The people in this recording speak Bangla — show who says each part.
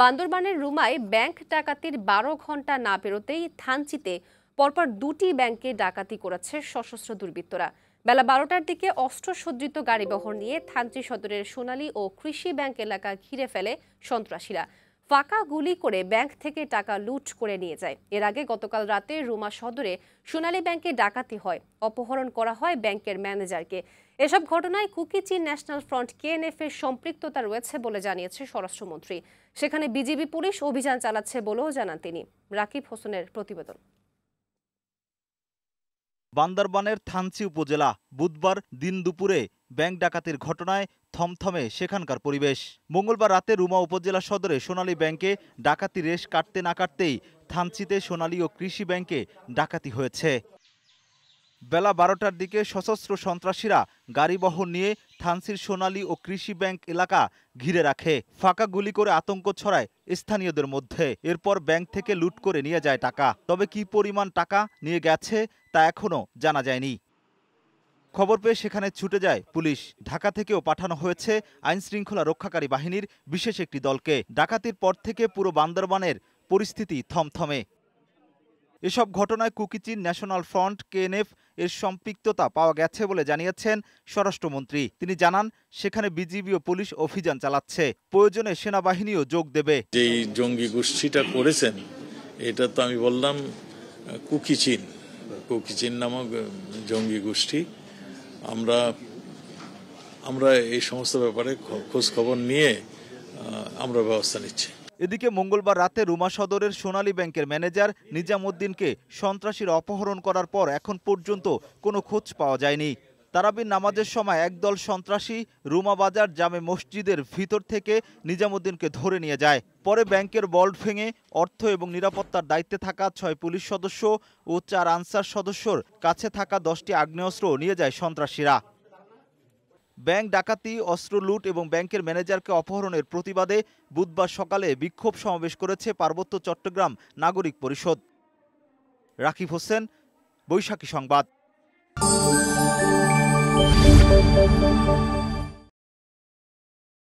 Speaker 1: বান্দরবানের রুমায় ব্যাংক ডাকাতির বারো ঘন্টা না পেরোতেই থানচিতে পরপর দুটি ব্যাংকে ডাকাতি করেছে সশস্ত্র দুর্বৃত্তরা বেলা বারোটার দিকে অস্ত্র সজ্জিত গাড়িবহর নিয়ে থানচি সদরের সোনালী ও কৃষি ব্যাংক এলাকা ঘিরে ফেলে সন্ত্রাসীরা ফাঁকা গুলি করে ব্যাংক থেকে টাকা লুট করে নিয়ে যায় এর আগে গতকাল রাতে রুমা সদরে সোনালী ব্যাংকে ডাকাতি হয় অপহরণ করা হয় ব্যাংকের ম্যানেজারকে এসব ঘটনায় কুকিচি ন্যাশনাল ফ্রন্ট কেএনএফ এর সম্পৃক্ততা রয়েছে বলে জানিয়েছে স্বরাষ্ট্রমন্ত্রী সেখানে বিজিবি পুলিশ অভিযান চালাচ্ছে বলেও জানান তিনি রাকিব হোসেনের প্রতিবেদন
Speaker 2: বান্দরবানের থানচি উপজেলা বুধবার দিন দুপুরে ব্যাংক ডাকাতির ঘটনায় থমথমে সেখানকার পরিবেশ মঙ্গলবার রাতে রুমা উপজেলা সদরে সোনালী ব্যাংকে ডাকাতি রেশ কাটতে না কাটতেই থানচিতে সোনালী ও কৃষি ব্যাংকে ডাকাতি হয়েছে বেলা বারোটার দিকে সশস্ত্র সন্ত্রাসীরা গাড়িবহন নিয়ে থানসির সোনালী ও কৃষি ব্যাংক এলাকা ঘিরে রাখে ফাঁকা গুলি করে আতঙ্ক ছড়ায় স্থানীয়দের মধ্যে এরপর ব্যাংক থেকে লুট করে নিয়ে যায় টাকা তবে কি পরিমাণ টাকা নিয়ে গেছে তা এখনও জানা যায়নি খবর পেয়ে সেখানে ছুটে যায় পুলিশ ঢাকা থেকেও পাঠানো হয়েছে আইন শৃঙ্খলা রক্ষাকারী বাহিনীর বিশেষ একটি দলকে ডাকাতির পর থেকে পুরো বান্দরবানের পরিস্থিতি থমথমে এসব ঘটনায় কুকিচিন ন্যাশনাল ফ্রন্ট কেএনএফ এর সম্পৃক্ততা পাওয়া গেছে বলে জানিয়েছেন স্বরাষ্ট্রমন্ত্রী তিনি জানান সেখানে বিজিবি ও পুলিশ অভিযান চালাচ্ছে
Speaker 3: প্রয়োজনে সেনাবাহিনীও যোগ দেবে যেই জঙ্গি গোষ্ঠীটা করেছেন এটা তো আমি বললাম কুকিচিন কুকিচিন নামক জঙ্গি গোষ্ঠী আমরা আমরা এই সমস্ত ব্যাপারে খোঁজ খবর নিয়ে আমরা ব্যবস্থা নিচ্ছি
Speaker 2: এদিকে মঙ্গলবার রাতে রুমা সদরের সোনালী ব্যাংকের ম্যানেজার নিজামুদ্দিনকে সন্ত্রাসীর অপহরণ করার পর এখন পর্যন্ত কোনো খোঁজ পাওয়া যায়নি তারাবির নামাজের সময় একদল সন্ত্রাসী রুমা বাজার জামে মসজিদের ভিতর থেকে নিজামুদ্দিনকে ধরে নিয়ে যায় পরে ব্যাংকের বল্ড ভেঙে অর্থ এবং নিরাপত্তার দায়িত্বে থাকা ছয় পুলিশ সদস্য ও চার আনসার সদস্যর কাছে থাকা দশটি আগ্নেয়স্ত্র নিয়ে যায় সন্ত্রাসীরা ব্যাংক ডাকাতি অস্ত্র লুট এবং ব্যাংকের ম্যানেজারকে অপহরণের প্রতিবাদে বুধবার সকালে বিক্ষোভ সমাবেশ করেছে পার্বত্য চট্টগ্রাম নাগরিক পরিষদ রাকিব হোসেন বৈশাখী সংবাদ